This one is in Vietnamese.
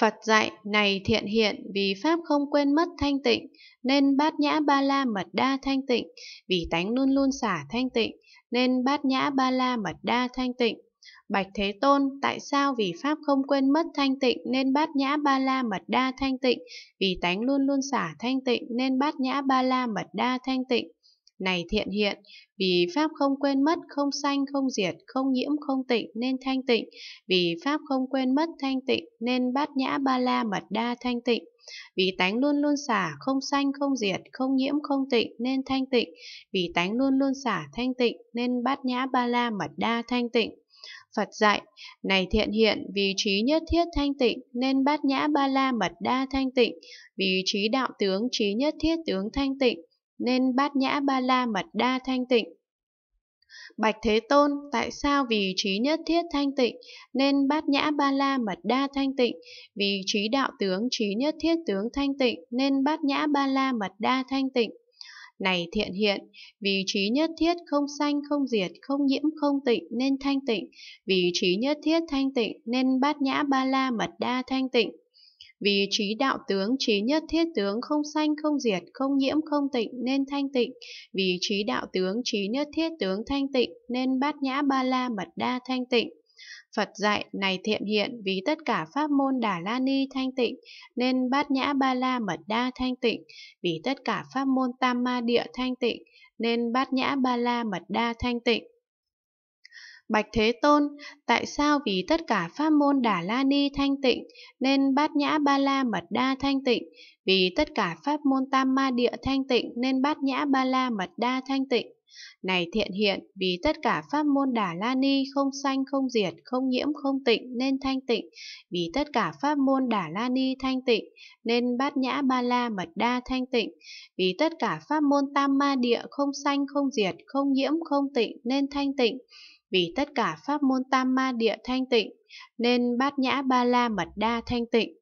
Phật dạy này thiện hiện vì Pháp không quên mất thanh tịnh, nên bát nhã ba la mật đa thanh tịnh, vì tánh luôn luôn xả thanh tịnh, nên bát nhã ba la mật đa thanh tịnh. Bạch Thế Tôn, tại sao vì Pháp không quên mất thanh tịnh nên bát nhã ba la mật đa thanh tịnh, vì tánh luôn luôn xả thanh tịnh nên bát nhã ba la mật đa thanh tịnh? này thiện hiện, vì Pháp không quên mất, không sanh, không diệt, không nhiễm, không tịnh nên thanh tịnh, vì Pháp không quên mất thanh tịnh nên bát nhã ba la mật đa thanh tịnh. Vì tánh luôn luôn xả, không sanh, không diệt, không nhiễm, không tịnh nên thanh tịnh, vì tánh luôn luôn xả thanh tịnh nên bát nhã ba la mật đa thanh tịnh. Phật dạy, này thiện hiện vì trí nhất thiết thanh tịnh nên bát nhã ba la mật đa thanh tịnh, vì trí đạo tướng trí nhất thiết tướng thanh tịnh, nên bát nhã ba la mật đa thanh tịnh. Bạch Thế Tôn, tại sao vì trí nhất thiết thanh tịnh nên bát nhã ba la mật đa thanh tịnh, vì trí đạo tướng trí nhất thiết tướng thanh tịnh nên bát nhã ba la mật đa thanh tịnh? Này thiện hiện, vì trí nhất thiết không sanh không diệt không nhiễm không tịnh nên thanh tịnh, vì trí nhất thiết thanh tịnh nên bát nhã ba la mật đa thanh tịnh. Vì trí đạo tướng, trí nhất thiết tướng không sanh, không diệt, không nhiễm, không tịnh nên thanh tịnh. Vì trí đạo tướng, trí nhất thiết tướng thanh tịnh nên bát nhã ba la mật đa thanh tịnh. Phật dạy này thiện hiện vì tất cả pháp môn Đà La Ni thanh tịnh, nên bát nhã ba la mật đa thanh tịnh, vì tất cả pháp môn Tam Ma Địa thanh tịnh, nên bát nhã ba la mật đa thanh tịnh. Bạch Thế Tôn, tại sao vì tất cả pháp môn Đà La Ni thanh tịnh nên Bát Nhã Ba La Mật Đa thanh tịnh, vì tất cả pháp môn Tam Ma Địa thanh tịnh nên Bát Nhã Ba La Mật Đa thanh tịnh. Này thiện hiện, vì tất cả pháp môn Đà La Ni không sanh không diệt, không nhiễm không tịnh nên thanh tịnh, vì tất cả pháp môn Đà La Ni thanh tịnh nên Bát Nhã Ba La Mật Đa thanh tịnh, vì tất cả pháp môn Tam Ma Địa không sanh không diệt, không nhiễm không tịnh nên thanh tịnh vì tất cả pháp môn tam ma địa thanh tịnh, nên bát nhã ba la mật đa thanh tịnh,